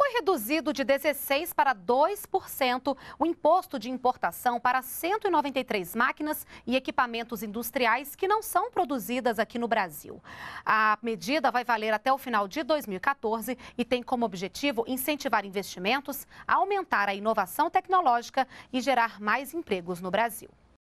Foi reduzido de 16% para 2% o imposto de importação para 193 máquinas e equipamentos industriais que não são produzidas aqui no Brasil. A medida vai valer até o final de 2014 e tem como objetivo incentivar investimentos, aumentar a inovação tecnológica e gerar mais empregos no Brasil.